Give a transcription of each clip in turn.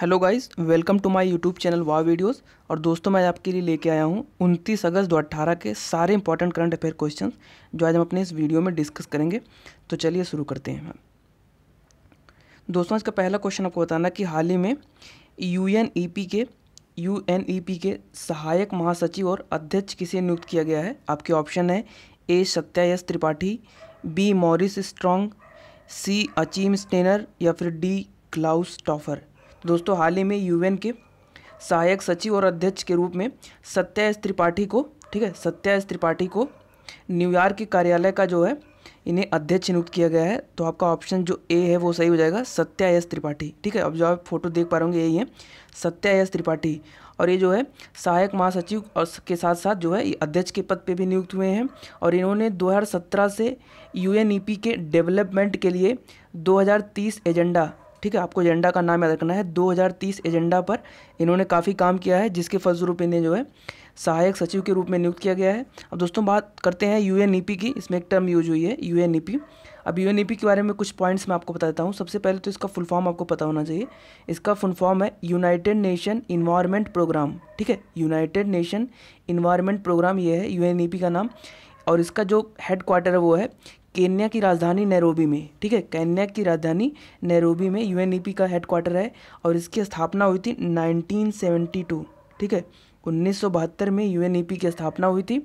hello guys welcome to my YouTube channel वाह videos और दोस्तों मैं आपके लिए लेके आया हूँ 29 अगस्त 2018 के सारे इंपॉर्टेंट करंट अफेयर क्वेश्चंस जो आज हम अपने इस वीडियो में डिस्कस करेंगे तो चलिए शुरू करते हैं दोस्तों इसका पहला क्वेश्चन आपको बताना कि हाल ही में यू e के यू e के सहायक महासचिव और अध्यक्ष किसे नियुक्त किया गया है आपके ऑप्शन है A Satya Tripathi B Maurice Strong C Achim Steiner या फिर डी क्लाउस टॉफर दोस्तों हाल ही में यूएन के सहायक सचिव और अध्यक्ष के रूप में सत्या एस त्रिपाठी को ठीक है सत्या एस त्रिपाठी को न्यूयॉर्क के कार्यालय का जो है इन्हें अध्यक्ष नियुक्त किया गया है तो आपका ऑप्शन जो ए है वो सही हो जाएगा सत्या एस त्रिपाठी ठीक है अब जो आप फोटो देख पा रहे होंगे यही है सत्या एस त्रिपाठी और ये जो है सहायक महासचिव और के साथ साथ जो है ये अध्यक्ष के पद पे भी नियुक्त हुए हैं और इन्होंने 2017 से यूएनईपी के डेवलपमेंट के लिए दो एजेंडा ठीक है आपको एजेंडा का नाम याद रखना है 2030 एजेंडा पर इन्होंने काफ़ी काम किया है जिसके फलस्वरूप इन्हें जो है सहायक सचिव के रूप में नियुक्त किया गया है अब दोस्तों बात करते हैं यू की इसमें एक टर्म यूज हुई है यू अब यू के बारे में कुछ पॉइंट्स मैं आपको बता देता हूँ सबसे पहले तो इसका फुल फॉर्म आपको पता होना चाहिए इसका फुल फॉर्म है यूनाइटेड नेशन इन्वायरमेंट प्रोग्राम ठीक है यूनाइटेड नेशन इन्वायरमेंट प्रोग्राम ये है यू का नाम और इसका जो हेड क्वार्टर है वो है केन्या की राजधानी नैरोबी में ठीक है केन्या की राजधानी नैरोबी में यू e का हेड क्वार्टर है और इसकी स्थापना हुई थी 1972 ठीक है उन्नीस में यू e की स्थापना हुई थी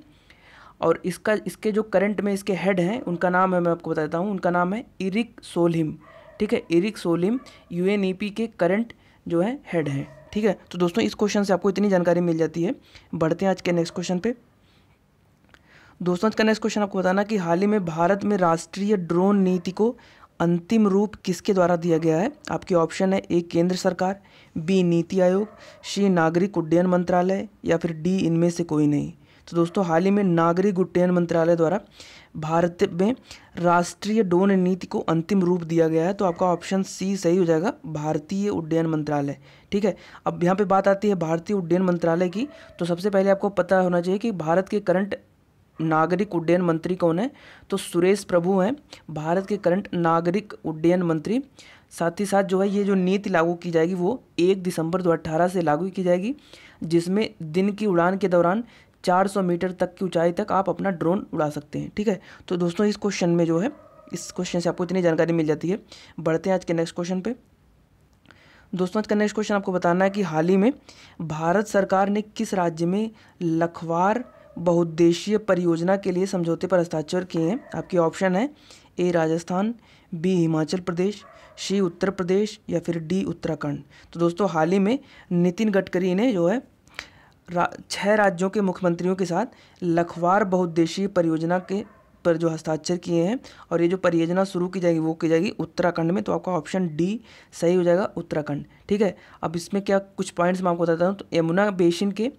और इसका इसके जो करंट में इसके हेड हैं उनका नाम है मैं आपको बताता हूँ उनका नाम है इरिक सोलिम ठीक है इरिक सोलिम यू के करंट जो है हेड हैं ठीक है तो दोस्तों इस क्वेश्चन से आपको इतनी जानकारी मिल जाती है बढ़ते हैं आज के नेक्स्ट क्वेश्चन पे दोस्तों का नेक्स्ट क्वेश्चन आपको बताना कि हाल ही में भारत में राष्ट्रीय ड्रोन नीति को अंतिम रूप किसके द्वारा दिया गया है आपके ऑप्शन है ए केंद्र सरकार बी नीति आयोग सी नागरिक उड्डयन मंत्रालय या फिर डी इनमें से कोई नहीं तो दोस्तों हाल ही में नागरिक उड्डयन मंत्रालय द्वारा भारत में राष्ट्रीय ड्रोन नीति को अंतिम रूप दिया गया है तो आपका ऑप्शन सी सही हो जाएगा भारतीय उड्डयन मंत्रालय ठीक है अब यहाँ पे बात आती है भारतीय उड्डयन मंत्रालय की तो सबसे पहले आपको पता होना चाहिए कि भारत के करंट नागरिक उड्डयन मंत्री कौन है तो सुरेश प्रभु हैं भारत के करंट नागरिक उड्डयन मंत्री साथ ही साथ जो है ये जो नीति लागू की जाएगी वो एक दिसंबर 2018 से लागू की जाएगी जिसमें दिन की उड़ान के दौरान 400 मीटर तक की ऊंचाई तक आप अपना ड्रोन उड़ा सकते हैं ठीक है तो दोस्तों इस क्वेश्चन में जो है इस क्वेश्चन से आपको इतनी जानकारी मिल जाती है बढ़ते हैं आज के नेक्स्ट क्वेश्चन पे दोस्तों आज का नेक्स्ट क्वेश्चन आपको बताना है कि हाल ही में भारत सरकार ने किस राज्य में लखवार बहुद्देशीय परियोजना के लिए समझौते पर हस्ताक्षर किए हैं आपके ऑप्शन है A Rajasthan B Himachal Pradesh C Uttar Pradesh या फिर डी उत्तराखंड तो दोस्तों हाल ही में नितिन गडकरी ने जो है रा, छः राज्यों के मुख्यमंत्रियों के साथ लखवार बहुद्देशीय परियोजना के पर जो हस्ताक्षर किए हैं और ये जो परियोजना शुरू की जाएगी वो की जाएगी उत्तराखंड में तो आपका ऑप्शन डी सही हो जाएगा उत्तराखंड ठीक है अब इसमें क्या कुछ पॉइंट्स मैं आपको बताता हूँ तो यमुना बेसिन के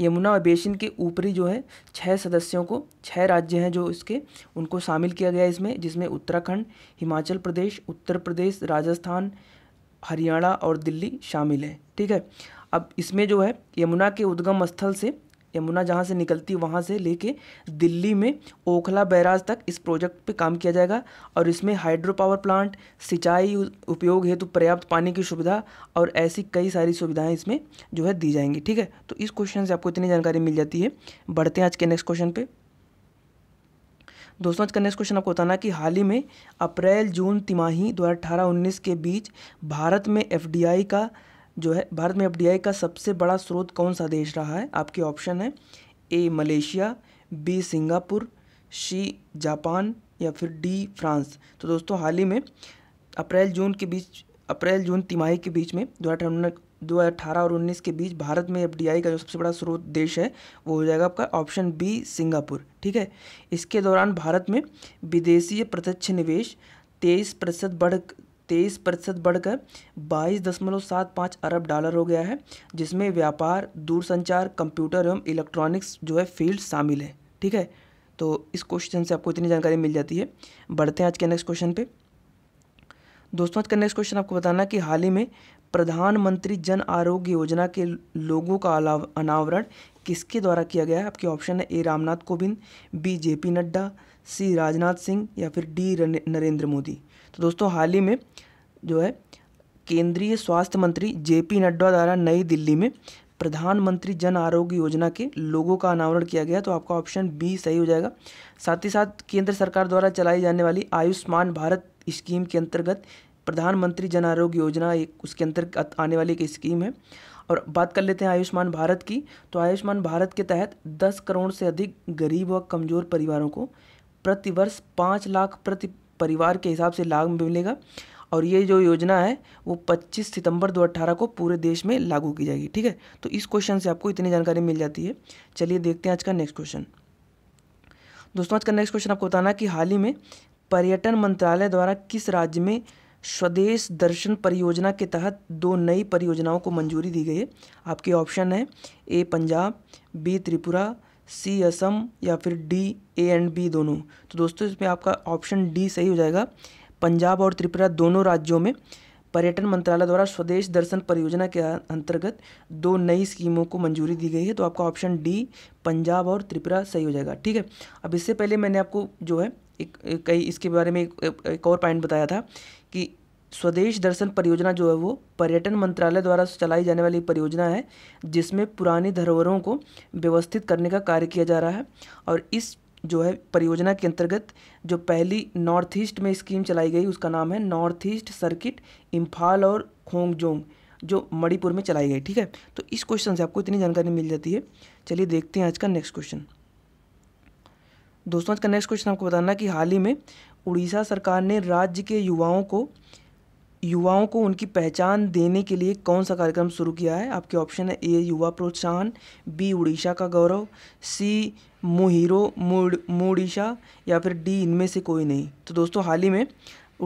यमुना बेसिन के ऊपरी जो है छः सदस्यों को छः राज्य हैं जो इसके उनको शामिल किया गया है इसमें जिसमें उत्तराखंड हिमाचल प्रदेश उत्तर प्रदेश राजस्थान हरियाणा और दिल्ली शामिल है ठीक है अब इसमें जो है यमुना के उद्गम स्थल से यमुना जहाँ से निकलती है वहाँ से लेके दिल्ली में ओखला बैराज तक इस प्रोजेक्ट पे काम किया जाएगा और इसमें हाइड्रो पावर प्लांट सिंचाई उपयोग हेतु तो पर्याप्त पानी की सुविधा और ऐसी कई सारी सुविधाएं इसमें जो है दी जाएंगी ठीक है तो इस क्वेश्चन से आपको इतनी जानकारी मिल जाती है बढ़ते हैं आज के नेक्स्ट क्वेश्चन पर दोस्तों आज का नेक्स्ट क्वेश्चन आपको बताना कि हाल ही में अप्रैल जून तिमाही दो हज़ार के बीच भारत में एफ का जो है भारत में एफडीआई का सबसे बड़ा स्रोत कौन सा देश रहा है आपके ऑप्शन है A Malaysia B Singapore C Japan या फिर डी फ्रांस तो दोस्तों हाल ही में अप्रैल जून के बीच अप्रैल जून तिमाही के बीच में दो दो हज़ार अठारह और उन्नीस के बीच भारत में एफ का जो सबसे बड़ा स्रोत देश है वो हो जाएगा आपका ऑप्शन बी सिंगापुर ठीक है इसके दौरान भारत में विदेशी प्रत्यक्ष निवेश तेईस प्रतिशत बढ़ तेईस प्रतिशत बढ़कर बाईस दशमलव सात पाँच अरब डॉलर हो गया है जिसमें व्यापार दूरसंचार कंप्यूटर एवं इलेक्ट्रॉनिक्स जो है फील्ड शामिल है ठीक है तो इस क्वेश्चन से आपको इतनी जानकारी मिल जाती है बढ़ते हैं आज के नेक्स्ट क्वेश्चन पे दोस्तों आज का नेक्स्ट क्वेश्चन आपको बताना कि हाल ही में प्रधानमंत्री जन आरोग्य योजना के लोगों का अनावरण किसके द्वारा किया गया है आपके ऑप्शन है A Ramnath Kovind B J P Nadda C Rajnath Singh या फिर डी नरेंद्र मोदी तो दोस्तों हाल ही में जो है केंद्रीय स्वास्थ्य मंत्री जे पी नड्डा द्वारा नई दिल्ली में प्रधानमंत्री जन आरोग्य योजना के लोगों का अनावरण किया गया तो आपका ऑप्शन बी सही हो जाएगा साथ ही साथ केंद्र सरकार द्वारा चलाई जाने वाली आयुष्मान भारत स्कीम के अंतर्गत प्रधानमंत्री जन आरोग्य योजना एक उसके अंतर्गत आने वाली एक स्कीम है और बात कर लेते हैं आयुष्मान भारत की तो आयुष्मान भारत के तहत 10 करोड़ से अधिक गरीब व कमज़ोर परिवारों को प्रतिवर्ष पाँच लाख प्रति परिवार के हिसाब से लाभ मिलेगा और ये जो योजना है वो 25 सितंबर 2018 को पूरे देश में लागू की जाएगी ठीक है तो इस क्वेश्चन से आपको इतनी जानकारी मिल जाती है चलिए देखते हैं आज का नेक्स्ट क्वेश्चन दोस्तों आज का नेक्स्ट क्वेश्चन आपको बताना कि हाल ही में पर्यटन मंत्रालय द्वारा किस राज्य में स्वदेश दर्शन परियोजना के तहत दो नई परियोजनाओं को मंजूरी दी गई है आपके ऑप्शन है A Punjab B Tripura C Assam या फिर डी ए एंड बी दोनों तो दोस्तों इसमें आपका ऑप्शन डी सही हो जाएगा पंजाब और त्रिपुरा दोनों राज्यों में पर्यटन मंत्रालय द्वारा स्वदेश दर्शन परियोजना के अंतर्गत दो नई स्कीमों को मंजूरी दी गई है तो आपका ऑप्शन डी पंजाब और त्रिपुरा सही हो जाएगा ठीक है अब इससे पहले मैंने आपको जो है एक, एक कई इसके बारे में एक, एक और पॉइंट बताया था कि स्वदेश दर्शन परियोजना जो है वो पर्यटन मंत्रालय द्वारा चलाई जाने वाली परियोजना है जिसमें पुरानी धरोहरों को व्यवस्थित करने का कार्य किया जा रहा है और इस जो है परियोजना के अंतर्गत जो पहली नॉर्थ ईस्ट में स्कीम चलाई गई उसका नाम है नॉर्थ ईस्ट सर्किट इम्फाल और खोंगजोंग जो मणिपुर में चलाई गई ठीक है तो इस क्वेश्चन से आपको इतनी जानकारी मिल जाती है चलिए देखते हैं आज का नेक्स्ट क्वेश्चन दोस्तों आज का नेक्स्ट क्वेश्चन आपको बताना कि हाल ही में उड़ीसा सरकार ने राज्य के युवाओं को युवाओं को उनकी पहचान देने के लिए कौन सा कार्यक्रम शुरू किया है आपके ऑप्शन है ए युवा प्रोत्साहन बी उड़ीसा का गौरव सी मुहिरो मुड़ीसा या फिर डी इनमें से कोई नहीं तो दोस्तों हाल ही में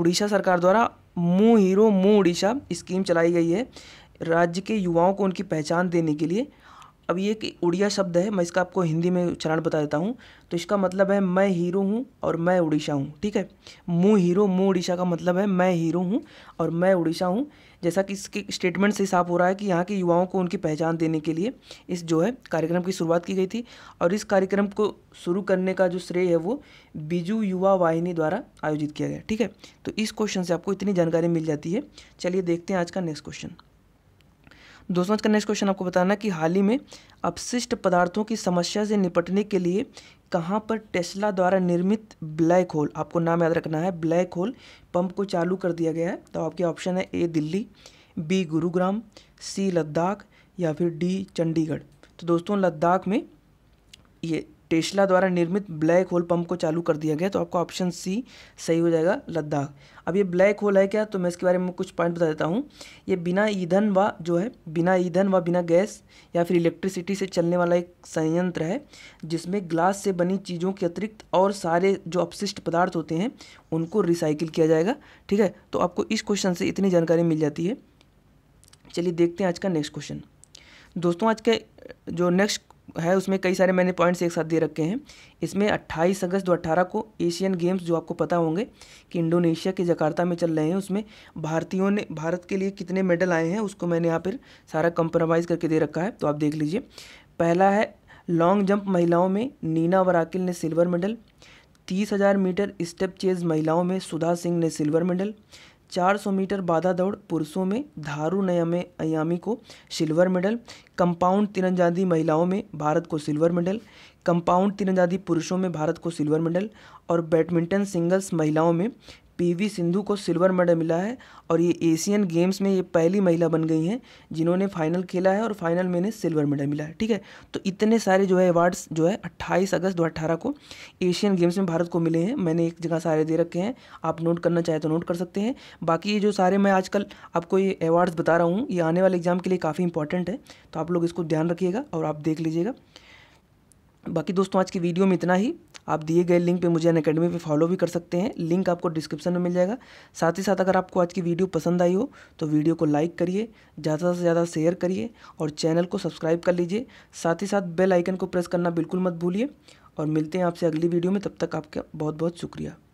उड़ीसा सरकार द्वारा मुँ हीरो मू उड़ीसा स्कीम चलाई गई है राज्य के युवाओं को उनकी पहचान देने के लिए अब ये एक उड़िया शब्द है मैं इसका आपको हिंदी में उच्चारण बता देता हूँ तो इसका मतलब है मैं हीरो हूँ और मैं उड़ीसा हूँ ठीक है मुँह हीरो मुँह उड़ीसा का मतलब है मैं हीरो हूँ और मैं उड़ीसा हूँ जैसा कि इसके स्टेटमेंट से साफ हो रहा है कि यहाँ के युवाओं को उनकी पहचान देने के लिए इस जो है कार्यक्रम की शुरुआत की गई थी और इस कार्यक्रम को शुरू करने का जो श्रेय है वो बीजू युवा वाहिनी द्वारा आयोजित किया गया ठीक है तो इस क्वेश्चन से आपको इतनी जानकारी मिल जाती है चलिए देखते हैं आज का नेक्स्ट क्वेश्चन दोस्तों आज का नेक्स्ट क्वेश्चन आपको बताना कि हाल ही में अपशिष्ट पदार्थों की समस्या से निपटने के लिए कहाँ पर टेस्ला द्वारा निर्मित ब्लैक होल आपको नाम याद रखना है ब्लैक होल पंप को चालू कर दिया गया है तो आपके ऑप्शन है A Delhi B Gurugram C Ladakh या फिर डी चंडीगढ़ तो दोस्तों लद्दाख में ये टेस्ला द्वारा निर्मित ब्लैक होल पंप को चालू कर दिया गया तो आपका ऑप्शन सी सही हो जाएगा लद्दाख अब ये ब्लैक होल है क्या तो मैं इसके बारे में कुछ पॉइंट बता देता हूँ ये बिना ईंधन व जो है बिना ईंधन व बिना गैस या फिर इलेक्ट्रिसिटी से चलने वाला एक संयंत्र है जिसमें ग्लास से बनी चीज़ों के अतिरिक्त और सारे जो अपशिष्ट पदार्थ होते हैं उनको रिसाइकिल किया जाएगा ठीक है तो आपको इस क्वेश्चन से इतनी जानकारी मिल जाती है चलिए देखते हैं आज का नेक्स्ट क्वेश्चन दोस्तों आज के जो नेक्स्ट है उसमें कई सारे मैंने पॉइंट्स एक साथ दे रखे हैं इसमें 28 अगस्त अट्ठारह को एशियन गेम्स जो आपको पता होंगे कि इंडोनेशिया के जकार्ता में चल रहे हैं उसमें भारतीयों ने भारत के लिए कितने मेडल आए हैं उसको मैंने यहाँ पर सारा कंप्रोमाइज़ करके दे रखा है तो आप देख लीजिए पहला है लॉन्ग जंप महिलाओं में नीना वराकिल ने सिल्वर मेडल तीस हज़ार मीटर स्टेप चेज महिलाओं में सुधा सिंह ने सिल्वर मेडल 400 मीटर बाधा दौड़ पुरुषों में धारू नयमे अयामी को सिल्वर मेडल कंपाउंड तिरंजादी महिलाओं में भारत को सिल्वर मेडल कंपाउंड तिरंजादी पुरुषों में भारत को सिल्वर मेडल और बैडमिंटन सिंगल्स महिलाओं में पीवी सिंधु को सिल्वर मेडल मिला है और ये एशियन गेम्स में ये पहली महिला बन गई हैं जिन्होंने फाइनल खेला है और फाइनल में इन्हें सिल्वर मेडल मिला है ठीक है तो इतने सारे जो है अवार्ड्स जो है 28 अगस्त 2018 को एशियन गेम्स में भारत को मिले हैं मैंने एक जगह सारे दे रखे हैं आप नोट करना चाहें तो नोट कर सकते हैं बाकी ये जो सारे मैं आजकल आपको ये अवार्ड्स बता रहा हूँ ये आने वाले एग्जाम के लिए काफ़ी इंपॉर्टेंट है तो आप लोग इसको ध्यान रखिएगा और आप देख लीजिएगा बाकी दोस्तों आज की वीडियो में इतना ही आप दिए गए लिंक पे मुझे अन अकेडमी पर फॉलो भी कर सकते हैं लिंक आपको डिस्क्रिप्शन में मिल जाएगा साथ ही साथ अगर आपको आज की वीडियो पसंद आई हो तो वीडियो को लाइक करिए ज़्यादा से ज़्यादा शेयर करिए और चैनल को सब्सक्राइब कर लीजिए साथ ही साथ बेल आइकन को प्रेस करना बिल्कुल मत भूलिए और मिलते हैं आपसे अगली वीडियो में तब तक आपका बहुत बहुत शुक्रिया